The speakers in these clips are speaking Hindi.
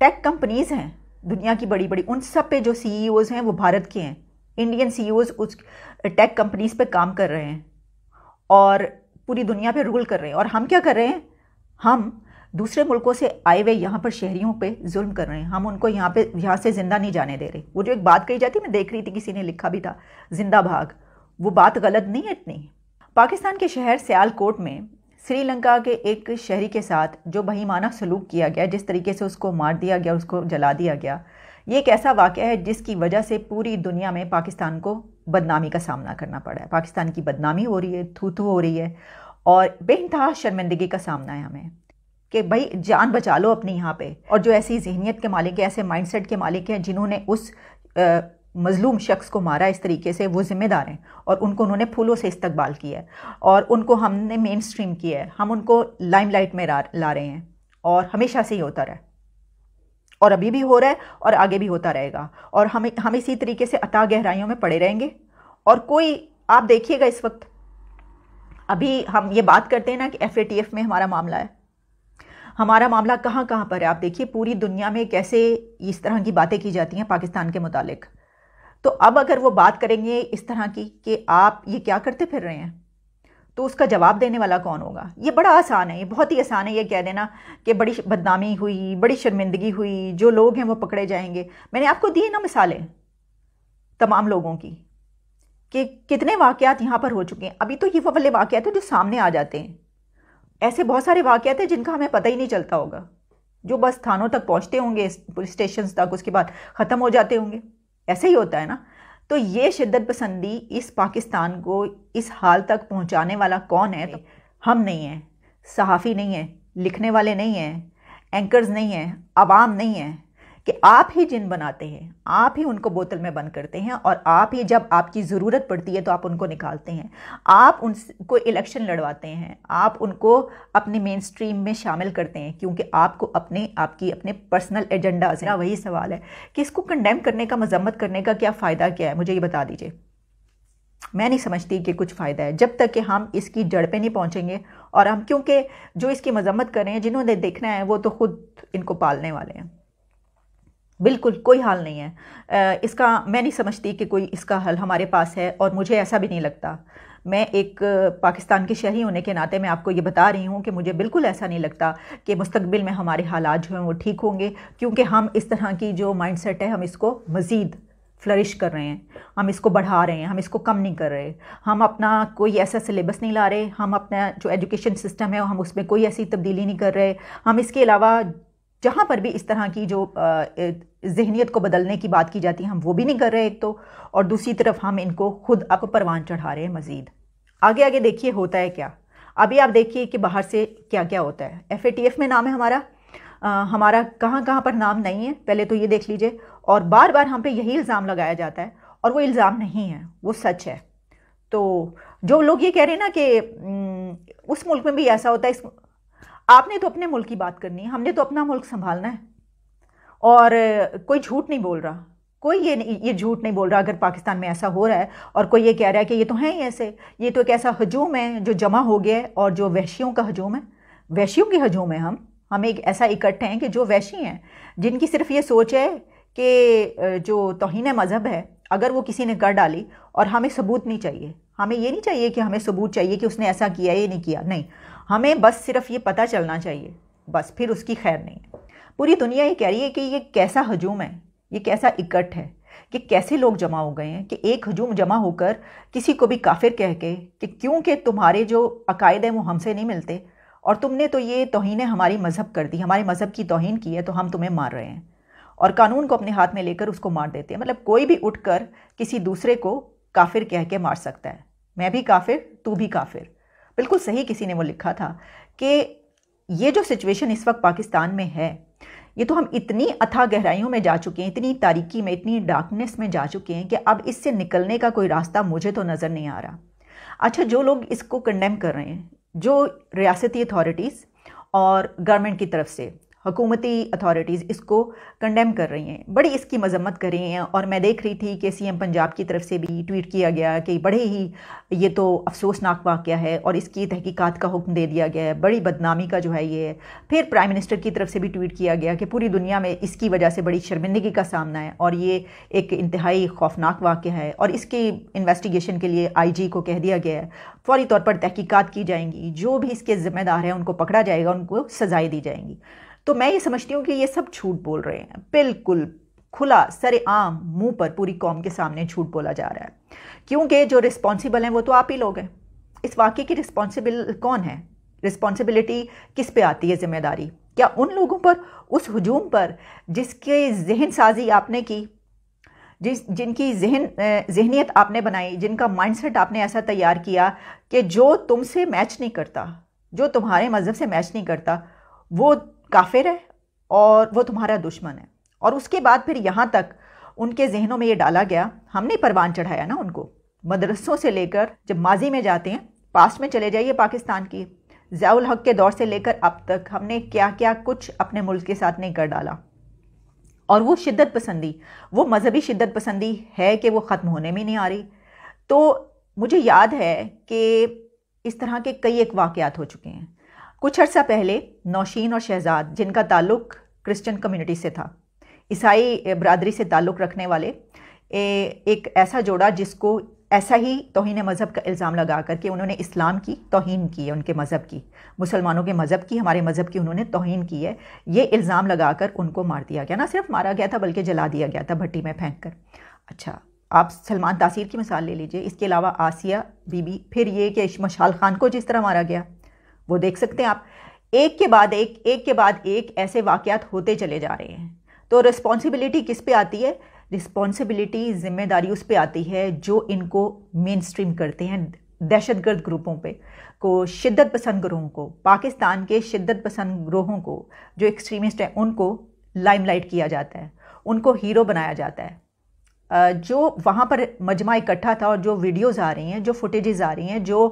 टेक कंपनीज़ हैं दुनिया की बड़ी बड़ी उन सब पे जो सी e हैं वो भारत के हैं इंडियन सी e उस टेक कंपनीज़ पे काम कर रहे हैं और पूरी दुनिया पे रूल कर रहे हैं और हम क्या कर रहे हैं हम दूसरे मुल्कों से आए हुए यहाँ पर शहरीों पे जुल्म कर रहे हैं हम उनको यहाँ पे यहाँ से ज़िंदा नहीं जाने दे रहे वो जो एक बात कही जाती मैं देख रही थी किसी ने लिखा भी था जिंदा भाग वो बात गलत नहीं है इतनी पाकिस्तान के शहर सियालकोट में श्रीलंका के एक शहरी के साथ जो बहीमाना सलूक किया गया जिस तरीके से उसको मार दिया गया उसको जला दिया गया ये एक ऐसा वाक़ है जिसकी वजह से पूरी दुनिया में पाकिस्तान को बदनामी का सामना करना पड़ा है पाकिस्तान की बदनामी हो रही है थूथू हो रही है और बेानतहा शर्मिंदगी का सामना है हमें कि भाई जान बचा लो अपनी यहाँ पे और जो ऐसी जहनीत के मालिक हैं ऐसे माइंडसेट के मालिक हैं जिन्होंने उस आ, मजलूम शख्स को मारा इस तरीके से वो ज़िम्मेदार हैं और उनको उन्होंने फूलों से इस्तकबाल किया है और उनको हमने मेन स्ट्रीम किया है हम उनको लाइमलाइट में ला रहे हैं और हमेशा से ही होता रहा और अभी भी हो रहा है और आगे भी होता रहेगा और हमें हम इसी तरीके से अता गहराइयों में पड़े रहेंगे और कोई आप देखिएगा इस वक्त अभी हम ये बात करते हैं ना कि एफ में हमारा मामला है हमारा मामला कहाँ कहाँ पर है आप देखिए पूरी दुनिया में कैसे इस तरह की बातें की जाती हैं पाकिस्तान के मुतालिक तो अब अगर वो बात करेंगे इस तरह की कि आप ये क्या करते फिर रहे हैं तो उसका जवाब देने वाला कौन होगा ये बड़ा आसान है ये बहुत ही आसान है ये कह देना कि बड़ी बदनामी हुई बड़ी शर्मिंदगी हुई जो लोग हैं वो पकड़े जाएंगे मैंने आपको दिए ना मिसालें तमाम लोगों की कि कितने वाक़ात यहाँ पर हो चुके हैं अभी तो ये वाले वाक़ात हैं जो सामने आ जाते हैं ऐसे बहुत सारे वाक़ात हैं जिनका हमें पता ही नहीं चलता होगा जो बस थानों तक पहुँचते होंगे पुलिस स्टेशन तक उसके बाद ख़त्म हो जाते होंगे ऐसे ही होता है ना तो ये शिद्दत पसंदी इस पाकिस्तान को इस हाल तक पहुंचाने वाला कौन है तो हम नहीं हैं सहाफ़ी नहीं हैं लिखने वाले नहीं हैं एंकर्स नहीं हैं आवाम नहीं हैं कि आप ही जिन बनाते हैं आप ही उनको बोतल में बंद करते हैं और आप ही जब आपकी ज़रूरत पड़ती है तो आप उनको निकालते हैं आप उनको इलेक्शन लड़वाते हैं आप उनको अपने मेन स्ट्रीम में शामिल करते हैं क्योंकि आपको अपने आपकी अपने पर्सनल एजेंडा से वही सवाल है कि इसको कंडेम करने का मजम्मत करने का क्या फ़ायदा क्या है मुझे ये बता दीजिए मैं नहीं समझती कि कुछ फ़ायदा है जब तक कि हम इसकी जड़ पे नहीं पहुंचेंगे और हम क्योंकि जो इसकी मजम्मत कर रहे हैं जिन्होंने देखना है वो तो खुद इनको पालने वाले हैं बिल्कुल कोई हाल नहीं है इसका मैं नहीं समझती कि कोई इसका हल हमारे पास है और मुझे ऐसा भी नहीं लगता मैं एक पाकिस्तान के शहरी होने के नाते मैं आपको ये बता रही हूँ कि मुझे बिल्कुल ऐसा नहीं लगता कि मुस्तबिल में हमारे हालात जो हैं वो ठीक होंगे क्योंकि हम इस तरह की जो माइंड सेट है हम इसको मज़ीद फ्लरिश कर रहे हैं हम इसको बढ़ा रहे हैं हम इसको कम नहीं कर रहे हम अपना कोई ऐसा सिलेबस नहीं ला रहे हम अपना जो एजुकेशन सिस्टम है हम उसमें कोई ऐसी तब्दीली नहीं कर रहे हम इसके अलावा जहाँ पर भी इस तरह की जो जहनीत को बदलने की बात की जाती है हम वो भी नहीं कर रहे एक तो और दूसरी तरफ हम इनको खुद अप परवान चढ़ा रहे हैं मज़ीद आगे आगे देखिए होता है क्या अभी आप देखिए कि बाहर से क्या क्या होता है एफ में नाम है हमारा आ, हमारा कहाँ कहाँ पर नाम नहीं है पहले तो ये देख लीजिए और बार बार हम पे यही इल्ज़ाम लगाया जाता है और वो इल्ज़ाम नहीं है वो सच है तो जो लोग ये कह रहे हैं ना कि उस मुल्क में भी ऐसा होता है इस आपने तो अपने मुल्क की बात करनी है हमने तो अपना मुल्क संभालना है और कोई झूठ नहीं बोल रहा कोई ये नहीं ये झूठ नहीं बोल रहा अगर पाकिस्तान में ऐसा हो रहा है और कोई ये कह रहा है कि ये तो हैं ही ऐसे ये तो एक ऐसा हजूम है जो जमा हो गया है और जो वैशियों का हजूम है वैशियों के हजूम है हम हम एक ऐसा इकट्ठे हैं कि जो वैशी हैं जिनकी सिर्फ ये सोच है कि जो तोहन मज़हब है अगर वो किसी ने कर डाली और हमें सबूत नहीं चाहिए हमें ये नहीं चाहिए कि हमें सबूत चाहिए कि उसने ऐसा किया ये नहीं किया नहीं हमें बस सिर्फ ये पता चलना चाहिए बस फिर उसकी खैर नहीं है पूरी दुनिया ये कह रही है कि ये कैसा हजूम है ये कैसा इकट्ठ है कि कैसे लोग जमा हो गए हैं कि एक हजूम जमा होकर किसी को भी काफिर कह के कि क्योंकि तुम्हारे जो अकायद हैं वो हमसे नहीं मिलते और तुमने तो ये तोहन हमारी मज़हब कर दी हमारे मज़हब की तोहन की है तो हम तुम्हें मार रहे हैं और कानून को अपने हाथ में लेकर उसको मार देते हैं मतलब कोई भी उठकर किसी दूसरे को काफिर कह के मार सकता है मैं भी काफिर तू भी काफिर बिल्कुल सही किसी ने वो लिखा था कि ये जो सिचुएशन इस वक्त पाकिस्तान में है ये तो हम इतनी अथा गहराइयों में जा चुके हैं इतनी तारीकी में इतनी डार्कनेस में जा चुके हैं कि अब इससे निकलने का कोई रास्ता मुझे तो नज़र नहीं आ रहा अच्छा जो लोग इसको कंडेम कर रहे हैं जो रियासती अथॉरिटीज़ और गवर्नमेंट की तरफ से हुकूमती अथॉरिटीज़ इसको कंडेम कर रही हैं बड़ी इसकी मजम्मत कर रही हैं और मैं देख रही थी कि सी एम पंजाब की तरफ से भी ट्वीट किया गया कि बड़े ही ये तो अफसोसनाक वाक़ है और इसकी तहकीकात का हुक्म दे दिया गया है बड़ी बदनामी का जो है ये फिर प्राइम मिनिस्टर की तरफ से भी ट्वीट किया गया कि पूरी दुनिया में इसकी वजह से बड़ी शर्मिंदगी का सामना है और ये एक इंतहाई खौफनाक वाक़ है और इसकी इन्वेस्टिगेशन के लिए आई जी को कह दिया गया है फौरी तौर पर तहकीकात की जाएंगी जो भी इसके ज़िम्मेदार हैं उनको पकड़ा जाएगा उनको सज़ाएँ दी जाएंगी तो मैं ये समझती हूँ कि ये सब झूठ बोल रहे हैं बिल्कुल खुला सरेआम मुंह पर पूरी कौम के सामने झूठ बोला जा रहा है क्योंकि जो रिस्पॉन्सिबल हैं वो तो आप ही लोग हैं इस वाक्य की रिस्पॉन्सिबल कौन है रिस्पॉन्सिबिलिटी किस पे आती है ज़िम्मेदारी क्या उन लोगों पर उस हजूम पर जिसके जहन साजी आपने की जिस जिनकी जहन जहनीत आपने बनाई जिनका माइंडसेट आपने ऐसा तैयार किया कि जो तुमसे मैच नहीं करता जो तुम्हारे मज़हब से मैच नहीं करता वो काफिर है और वो तुम्हारा दुश्मन है और उसके बाद फिर यहाँ तक उनके जहनों में ये डाला गया हमने परवान चढ़ाया ना उनको मदरसों से लेकर जब माजी में जाते हैं पास्ट में चले जाइए पाकिस्तान की ज़ियाल हक के दौर से लेकर अब तक हमने क्या क्या कुछ अपने मुल्क के साथ नहीं कर डाला और वो शिद्दत पसंदी वो मजहबी शिद्दत पसंदी है कि वो ख़त्म होने में नहीं आ रही तो मुझे याद है कि इस तरह के कई एक वाक़ हो चुके हैं कुछ अर्सा पहले नौशीन और शहजाद जिनका ताल्लुक क्रिश्चियन कम्युनिटी से था ईसाई बरदरी से ताल्लुक़ रखने वाले ए, एक ऐसा जोड़ा जिसको ऐसा ही तोहन मज़हब का इल्ज़ाम लगा करके उन्होंने इस्लाम की तोहन की है उनके मज़हब की मुसलमानों के मज़हब की हमारे मज़हब की उन्होंने तोहन की है ये इल्ज़ाम लगा कर उनको मार दिया गया ना सिर्फ मारा गया था बल्कि जला दिया गया था भट्टी में फेंक कर अच्छा आप सलमान तासीर की मिसाल ले लीजिए इसके अलावा आसिया बीबी फिर ये कि मशाल खान को जिस तरह मारा गया वो देख सकते हैं आप एक के बाद एक एक के बाद एक ऐसे वाक़ात होते चले जा रहे हैं तो रिस्पॉन्सिबिलिटी किस पे आती है रिस्पॉन्सिबिलिटी ज़िम्मेदारी उस पर आती है जो इनको मेन स्ट्रीम करते हैं दहशतगर्द ग्रुपों पे को शिद्दत पसंद ग्रोहों को पाकिस्तान के शिद्दत पसंद ग्रोहों को जो एक्सट्रीमिस्ट हैं उनको लाइमलाइट किया जाता है उनको हीरो बनाया जाता है जो वहाँ पर मजमा इकट्ठा था और जो वीडियोज़ आ रही हैं जो फुटेजेज़ आ रही हैं जो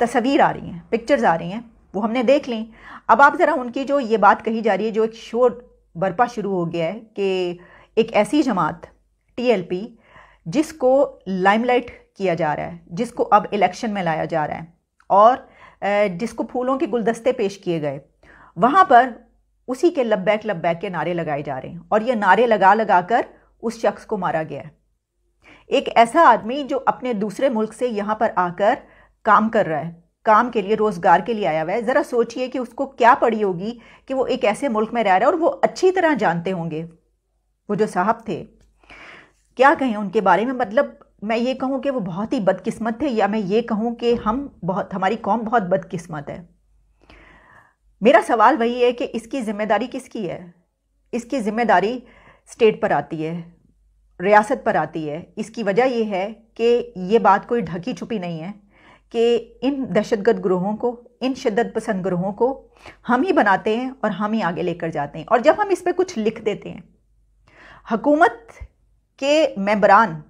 तस्वीर आ रही हैं पिक्चर्स आ रही हैं वो हमने देख ली अब आप ज़रा उनकी जो ये बात कही जा रही है जो एक शोर बर्पा शुरू हो गया है कि एक ऐसी जमात टी जिसको लाइमलाइट किया जा रहा है जिसको अब इलेक्शन में लाया जा रहा है और जिसको फूलों के गुलदस्ते पेश किए गए वहाँ पर उसी के लब्बैक लब्बैक के नारे लगाए जा रहे हैं और ये नारे लगा लगा कर उस शख्स को मारा गया है एक ऐसा आदमी जो अपने दूसरे मुल्क से यहाँ पर आकर काम कर रहा है काम के लिए रोज़गार के लिए आया हुआ है ज़रा सोचिए कि उसको क्या पड़ी होगी कि वो एक ऐसे मुल्क में रह रहा है और वो अच्छी तरह जानते होंगे वो जो साहब थे क्या कहें उनके बारे में मतलब मैं ये कहूँ कि वो बहुत ही बदकिस्मत थे या मैं ये कहूँ कि हम बहुत हमारी कौम बहुत बदकिस्मत है मेरा सवाल वही है कि इसकी ज़िम्मेदारी किसकी है इसकी ज़िम्मेदारी स्टेट पर आती है रियासत पर आती है इसकी वजह यह है कि ये बात कोई ढकी छुपी नहीं है कि इन दहशतगर्द ग्रोहों को इन शिदत पसंद ग्रोहों को हम ही बनाते हैं और हम ही आगे लेकर जाते हैं और जब हम इस पर कुछ लिख देते हैं हकूमत के मेबरान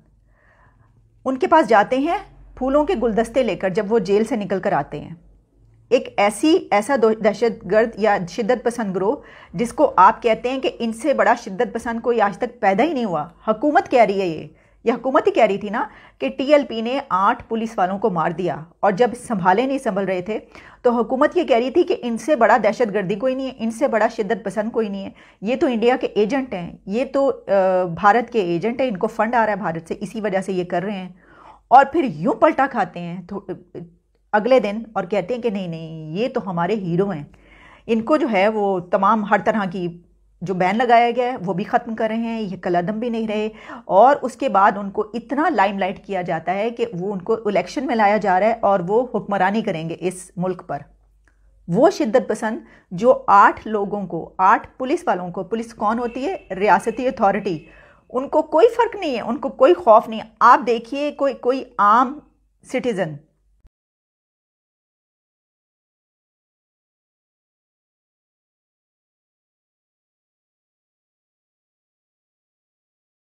उनके पास जाते हैं फूलों के गुलदस्ते लेकर जब वो जेल से निकल कर आते हैं एक ऐसी ऐसा दहशत गर्द या शिद्दत पसंद ग्रोह जिसको आप कहते हैं कि इनसे बड़ा शिद्दत पसंद कोई आज तक पैदा ही नहीं हुआ हकूमत कह रही है ये ये हुकूमत ही कह रही थी ना कि टीएलपी ने आठ पुलिस वालों को मार दिया और जब संभाले नहीं संभल रहे थे तो हुकूमत ये कह रही थी कि इनसे बड़ा दहशत गर्दी कोई नहीं है इनसे बड़ा शिद्दत पसंद कोई नहीं है ये तो इंडिया के एजेंट हैं ये तो भारत के एजेंट हैं इनको फ़ंड आ रहा है भारत से इसी वजह से ये कर रहे हैं और फिर यूँ पलटा खाते हैं तो अगले दिन और कहते हैं कि नहीं नहीं ये तो हमारे हीरो हैं इनको जो है वो तमाम हर तरह की जो बैन लगाया गया है वो भी ख़त्म कर रहे हैं ये कलदम भी नहीं रहे और उसके बाद उनको इतना लाइमलाइट किया जाता है कि वो उनको इलेक्शन में लाया जा रहा है और वो हुक्मरानी करेंगे इस मुल्क पर वो शिद्दत पसंद जो आठ लोगों को आठ पुलिस वालों को पुलिस कौन होती है रियासती अथॉरिटी उनको कोई फ़र्क नहीं है उनको कोई खौफ नहीं आप देखिए कोई कोई आम सिटीज़न